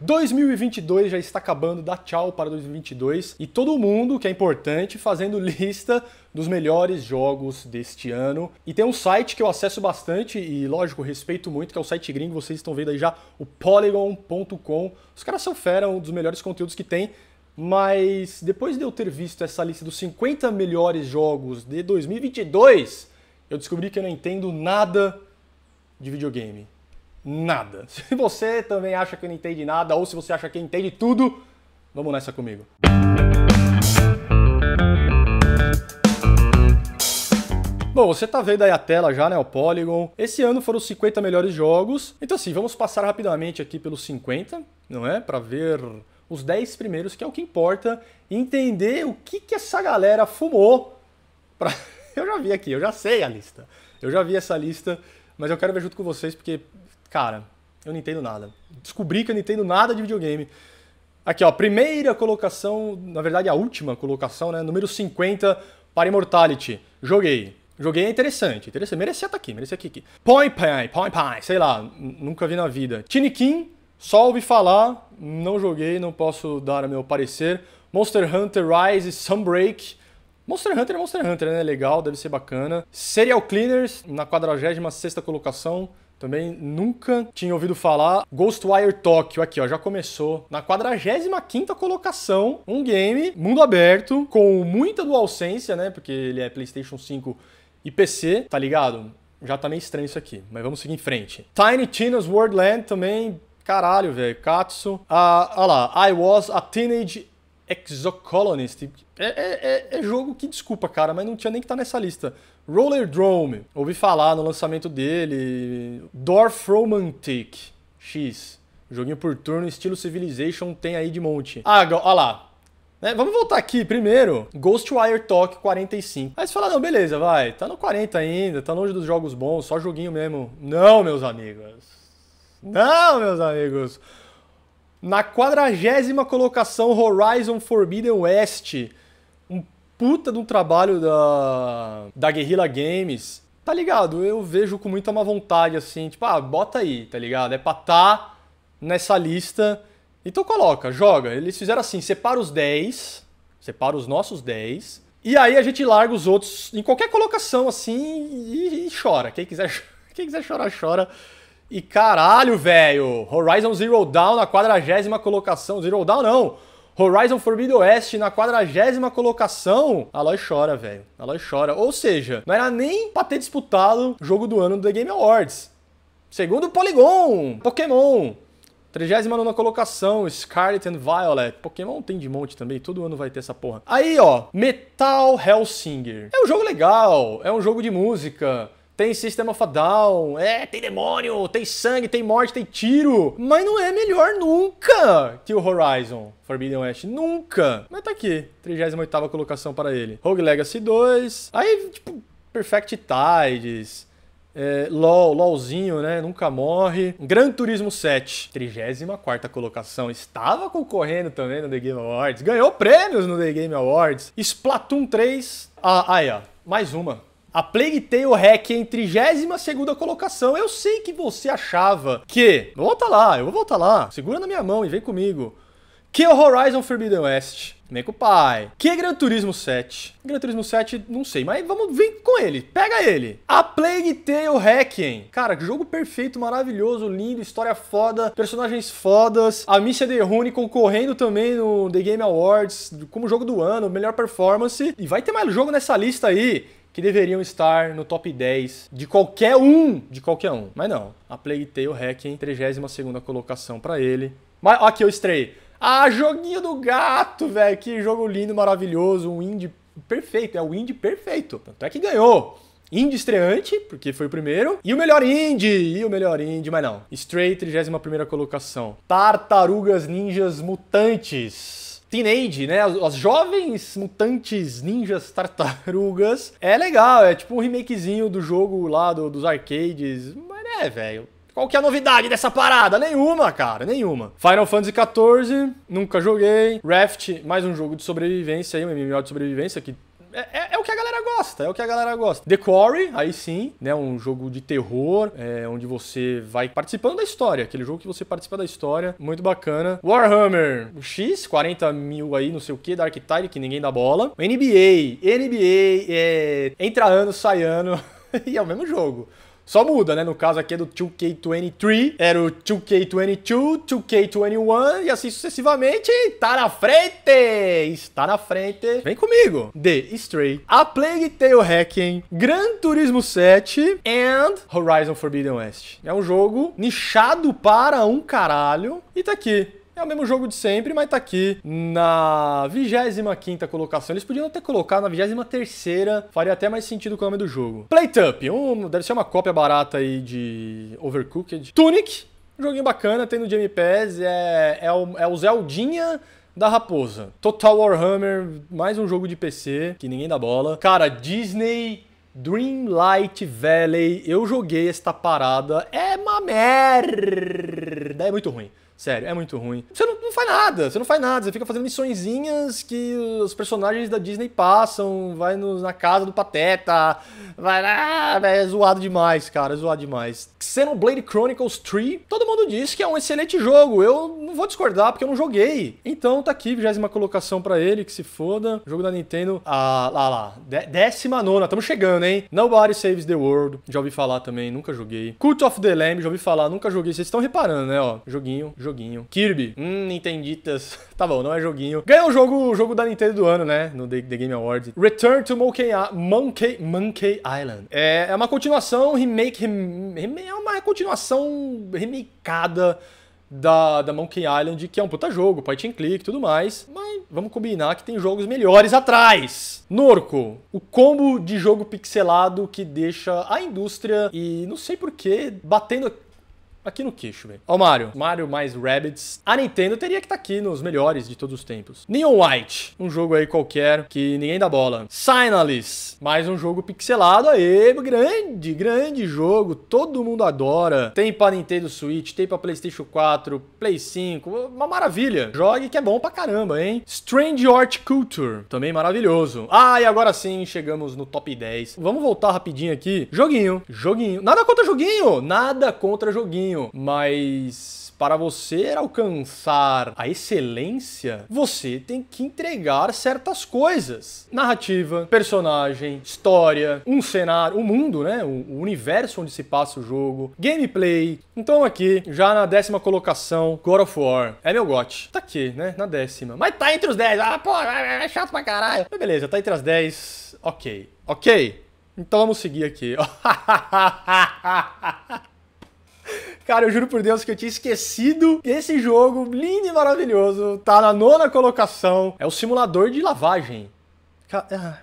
2022 já está acabando, dá tchau para 2022 e todo mundo, que é importante, fazendo lista dos melhores jogos deste ano. E tem um site que eu acesso bastante e, lógico, respeito muito, que é o site gringo, vocês estão vendo aí já, o polygon.com. Os caras são fera, é um dos melhores conteúdos que tem, mas depois de eu ter visto essa lista dos 50 melhores jogos de 2022, eu descobri que eu não entendo nada de videogame nada. Se você também acha que não entende nada ou se você acha que entende tudo, vamos nessa comigo. Bom, você tá vendo aí a tela já, né? O Polygon. Esse ano foram os 50 melhores jogos. Então, assim, vamos passar rapidamente aqui pelos 50, não é? Para ver os 10 primeiros, que é o que importa. E entender o que, que essa galera fumou. Pra... Eu já vi aqui, eu já sei a lista. Eu já vi essa lista, mas eu quero ver junto com vocês, porque Cara, eu não entendo nada. Descobri que eu não entendo nada de videogame. Aqui, ó, primeira colocação, na verdade a última colocação, né? Número 50 para Immortality. Joguei. Joguei é interessante, interessante. Merecia estar tá aqui, merecia aqui. aqui. Point Pai, Point Pai, sei lá, nunca vi na vida. Tinikin, só ouvi falar, não joguei, não posso dar meu parecer. Monster Hunter Rise, Sunbreak. Monster Hunter é Monster Hunter, né? Legal, deve ser bacana. Serial Cleaners, na 46 sexta colocação. Também nunca tinha ouvido falar. Ghostwire Tokyo, aqui ó, já começou na 45 colocação, um game mundo aberto com muita DualSense, né, porque ele é PlayStation 5 e PC, tá ligado? Já tá meio estranho isso aqui, mas vamos seguir em frente. Tiny Tina's Worldland também, caralho, velho, Katsu. Ah, olha lá, I Was a Teenage Exocolonist. É, é, é, é, jogo que, desculpa, cara, mas não tinha nem que estar tá nessa lista. Roller Drome, ouvi falar no lançamento dele. Dorf Romantic X. Joguinho por turno, estilo Civilization, tem aí de monte. Ah, olha lá. Né, vamos voltar aqui primeiro. Ghostwire Talk 45. Aí você fala, não, beleza, vai. Tá no 40 ainda, tá longe dos jogos bons, só joguinho mesmo. Não, meus amigos. Não, meus amigos. Na quadragésima colocação, Horizon Forbidden West. Um puta de um trabalho da, da Guerrilla Games. Tá ligado? Eu vejo com muita má vontade, assim. Tipo, ah, bota aí, tá ligado? É pra tá nessa lista. Então coloca, joga. Eles fizeram assim, separa os 10. Separa os nossos 10. E aí a gente larga os outros em qualquer colocação, assim, e, e chora. Quem quiser, quem quiser chorar, chora. E caralho, velho! Horizon Zero Dawn na quadragésima colocação. Zero Dawn não! Horizon Forbidden West na quadragésima colocação. Aloy chora, velho. Aloy chora. Ou seja, não era nem pra ter disputado o jogo do ano do The Game Awards. Segundo Polygon, Pokémon. 39 colocação, Scarlet and Violet. Pokémon tem de monte também, todo ano vai ter essa porra. Aí, ó, Metal Hellsinger. É um jogo legal, é um jogo de música tem System of a Down, é, tem demônio, tem sangue, tem morte, tem tiro. Mas não é melhor nunca que o Horizon Forbidden West. Nunca. Mas tá aqui, 38ª colocação para ele. Rogue Legacy 2, aí, tipo, Perfect Tides, é, LOL, LOLzinho, né? Nunca morre. Gran Turismo 7, 34 colocação. Estava concorrendo também no The Game Awards. Ganhou prêmios no The Game Awards. Splatoon 3, ah, ah, ó, mais uma. A Plague Tale Hack em 32 colocação. Eu sei que você achava que... Volta lá, eu vou voltar lá. Segura na minha mão e vem comigo. Que é o Horizon Forbidden West. Vem com o pai. Que é Gran Turismo 7. Gran Turismo 7, não sei, mas vamos vir com ele. Pega ele. A Plague Tale Hacking. Cara, jogo perfeito, maravilhoso, lindo, história foda, personagens fodas. A Missa de Rune concorrendo também no The Game Awards como jogo do ano, melhor performance. E vai ter mais jogo nessa lista aí que deveriam estar no top 10 de qualquer um, de qualquer um. Mas não, a Plague Tale Hacking, 32ª colocação para ele. Mas aqui eu estrei. Ah, joguinho do gato, velho, que jogo lindo, maravilhoso, um indie perfeito, é o indie perfeito. Tanto é que ganhou. Indie estreante, porque foi o primeiro. E o melhor indie, e o melhor indie, mas não. Stray, 31ª colocação. Tartarugas Ninjas Mutantes. Teenage, né? As, as, jovens mutantes ninjas tartarugas. É legal, é tipo um remakezinho do jogo lá do, dos arcades. Mas é, velho. Qual que é a novidade dessa parada? Nenhuma, cara, nenhuma. Final Fantasy XIV, nunca joguei. Raft, mais um jogo de sobrevivência aí, um MMO de sobrevivência que é, é, é, o que a galera gosta, é o que a galera gosta. The Quarry, aí sim, né? Um jogo de terror, é, onde você vai participando da história, aquele jogo que você participa da história, muito bacana. Warhammer X, 40 mil aí, não sei o que, Dark Tide, que ninguém dá bola. NBA, NBA, é, entra ano, sai ano, e é o mesmo jogo. Só muda, né? No caso aqui é do 2K23, era o 2K22, 2K21 e assim sucessivamente. Tá na frente! Está na frente. Vem comigo. The Stray, A Plague Tale Hacking, Gran Turismo 7 and Horizon Forbidden West. É um jogo nichado para um caralho e tá aqui. É o mesmo jogo de sempre, mas tá aqui na 25 colocação. Eles podiam ter colocado na 23, faria até mais sentido com o nome do jogo. Playtup, um, deve ser uma cópia barata aí de Overcooked. Tunic, um joguinho bacana, tem no Game Pass, é, é, o, é o Zeldinha da Raposa. Total Warhammer, mais um jogo de PC, que ninguém dá bola. Cara, Disney Dreamlight Valley, eu joguei esta parada, é uma merda, é muito ruim. Sério, é muito ruim. Você não, não, faz nada, você não faz nada. Você fica fazendo missõezinhas que os personagens da Disney passam, vai no, na casa do Pateta, vai lá, é zoado demais, cara, é zoado demais. Xenoblade Chronicles 3, todo mundo diz que é um excelente jogo, eu não vou discordar porque eu não joguei. Então tá aqui, vigésima colocação para ele, que se foda. Jogo da Nintendo, ah, lá, lá, décima nona, tamo chegando, hein? Nobody Saves the World, já ouvi falar também, nunca joguei. Cult of the Lamb, já ouvi falar, nunca joguei. Vocês estão reparando, né, ó, joguinho joguinho. Kirby, hum, Nintenditas. Tá bom, não é joguinho. Ganhou o jogo, o jogo da Nintendo do ano, né? No The, The Game Awards. Return to Monkey, Monkey, Monkey Island. É, é uma continuação, remake, É uma continuação remakeada da, da Monkey Island, que é um puta jogo, point and click e tudo mais. Mas vamos combinar que tem jogos melhores atrás. Norco, o combo de jogo pixelado que deixa a indústria, e não sei porquê, batendo aqui no queixo, velho. Ó o Mario. Mario mais Rabbids. A Nintendo teria que estar tá aqui nos melhores de todos os tempos. Neon White. Um jogo aí qualquer que ninguém dá bola. Signalis. Mais um jogo pixelado aí. Grande, grande jogo. Todo mundo adora. Tem pra Nintendo Switch, tem pra Playstation 4, Play 5. Uma maravilha. Jogue que é bom pra caramba, hein? Strange Art Culture, Também maravilhoso. Ah, e agora sim chegamos no top 10. Vamos voltar rapidinho aqui. Joguinho. Joguinho. Nada contra joguinho. Nada contra joguinho caminho, mas para você alcançar a excelência, você tem que entregar certas coisas: narrativa, personagem, história, um cenário, o um mundo, né? O universo onde se passa o jogo, gameplay. Então aqui, já na décima colocação, God of War. É meu gote. Tá aqui, né? Na décima. Mas tá entre os 10. Ah, pô, é, é, é chato pra caralho. Mas beleza, tá entre as 10. Ok. Ok. Então vamos seguir aqui. Cara, eu juro por Deus que eu tinha esquecido esse jogo lindo e maravilhoso. Tá na nona colocação. É o simulador de lavagem. Ah.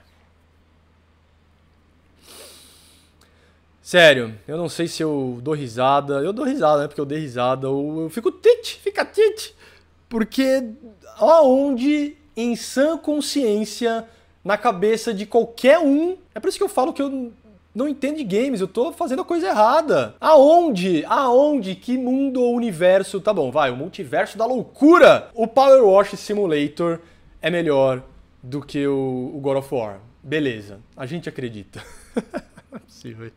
Sério, eu não sei se eu dou risada. Eu dou risada, né? Porque eu dei risada. Ou eu fico tite, fica tite. Porque aonde, em sã consciência, na cabeça de qualquer um. É por isso que eu falo que eu não entendo games, eu tô fazendo a coisa errada. Aonde? Aonde? Que mundo ou universo? Tá bom, vai, o multiverso da loucura! O Power Wash Simulator é melhor do que o, o God of War. Beleza, a gente acredita. Possível.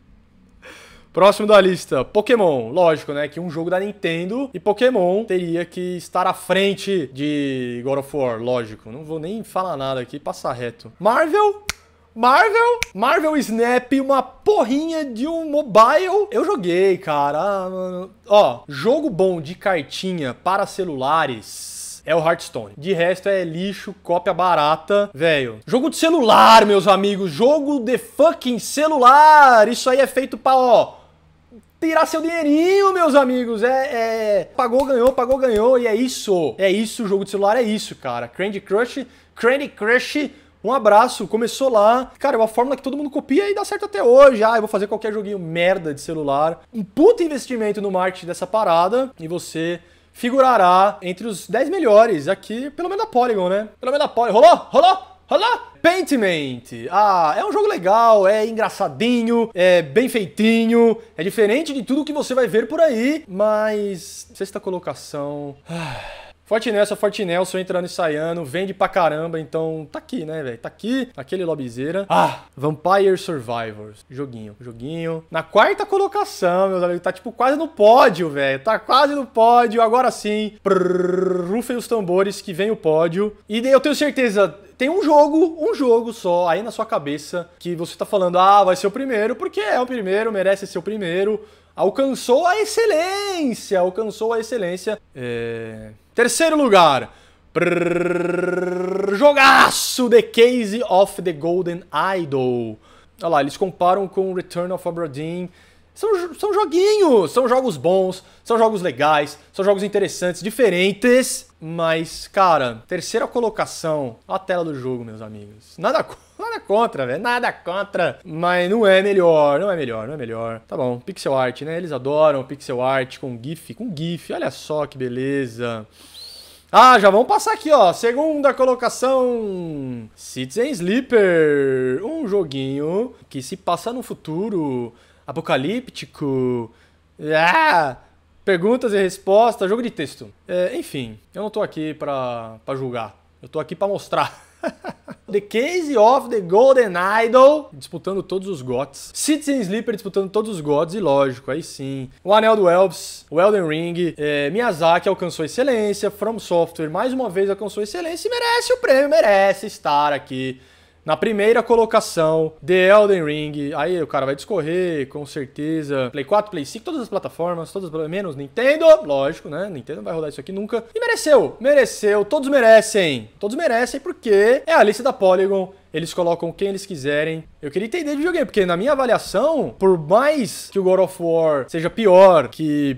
Próximo da lista, Pokémon. Lógico, né? Que um jogo da Nintendo e Pokémon teria que estar à frente de God of War, lógico. Não vou nem falar nada aqui, passar reto. Marvel Marvel, Marvel Snap, uma porrinha de um mobile. Eu joguei, cara. Ah, mano. Ó, jogo bom de cartinha para celulares é o Hearthstone. De resto é lixo, cópia barata, velho. Jogo de celular, meus amigos, jogo de fucking celular. Isso aí é feito pra, ó, tirar seu dinheirinho, meus amigos. É, é, pagou, ganhou, pagou, ganhou e é isso. É isso, jogo de celular é isso, cara. Candy Crush, Candy Crush um abraço, começou lá. Cara, é uma fórmula que todo mundo copia e dá certo até hoje. Ah, eu vou fazer qualquer joguinho merda de celular. Um puta investimento no marketing dessa parada e você figurará entre os 10 melhores aqui, pelo menos da Polygon, né? Pelo menos da Polygon. Rolou? Rolou? Rolou? Paintment. Ah, é um jogo legal, é engraçadinho, é bem feitinho, é diferente de tudo que você vai ver por aí, mas sexta colocação. Ah. Forte Nelson, Forte Nelson entrando e saindo, vende pra caramba, então tá aqui, né, velho? Tá aqui, aquele lobbyzeira. Ah, Vampire Survivors. Joguinho, joguinho. Na quarta colocação, meus amigos, tá tipo quase no pódio, velho. Tá quase no pódio, agora sim. rufem os tambores que vem o pódio. E eu tenho certeza, tem um jogo, um jogo só aí na sua cabeça que você tá falando, ah, vai ser o primeiro, porque é o primeiro, merece ser o primeiro alcançou a excelência, alcançou a excelência. É... Terceiro lugar, Prrr, jogaço The Case of the Golden Idol. Olha lá, eles comparam com Return of Aberdeen são, são joguinhos, são jogos bons, são jogos legais, são jogos interessantes, diferentes. Mas, cara, terceira colocação, a tela do jogo, meus amigos. Nada contra. Nada contra, velho. Nada contra. Mas não é melhor, não é melhor, não é melhor. Tá bom, pixel art, né? Eles adoram pixel art com GIF, com GIF. Olha só que beleza. Ah, já vamos passar aqui, ó. Segunda colocação: Citizen Sleeper. Um joguinho que se passa no futuro apocalíptico. Ah, perguntas e respostas, jogo de texto. É, enfim, eu não tô aqui pra, julgar. Eu tô aqui pra mostrar. the Case of the Golden Idol disputando todos os gods. Citizen Sleeper disputando todos os gods e lógico, aí sim. O Anel do Elves, o Elden Ring, é, Miyazaki alcançou excelência, From Software mais uma vez alcançou excelência e merece o prêmio, merece estar aqui na primeira colocação, The Elden Ring. Aí o cara vai discorrer, com certeza. Play 4, Play 5, todas as plataformas, todas menos Nintendo, lógico, né? Nintendo não vai rodar isso aqui nunca. E mereceu, mereceu, todos merecem. Todos merecem porque é a lista da Polygon. Eles colocam quem eles quiserem. Eu queria entender de videogame, porque na minha avaliação, por mais que o God of War seja pior que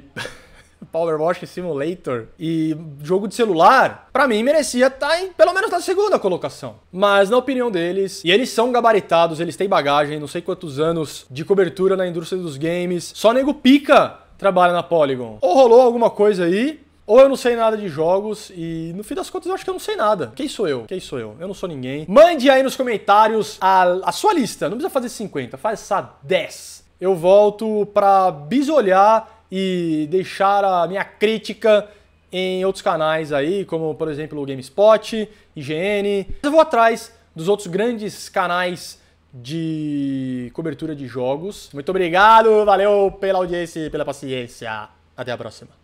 Power Wash Simulator e jogo de celular, para mim merecia estar tá em, pelo menos na tá segunda colocação. Mas na opinião deles, e eles são gabaritados, eles têm bagagem, não sei quantos anos de cobertura na indústria dos games. Só nego pica trabalha na Polygon. Ou rolou alguma coisa aí, ou eu não sei nada de jogos e no fim das contas eu acho que eu não sei nada. Quem sou eu? Quem sou eu? Eu não sou ninguém. Mande aí nos comentários a, a sua lista. Não precisa fazer 50, faz só 10. Eu volto pra bisolhar e deixar a minha crítica em outros canais aí, como por exemplo o GameSpot, IGN. Eu vou atrás dos outros grandes canais de cobertura de jogos. Muito obrigado, valeu pela audiência e pela paciência. Até a próxima.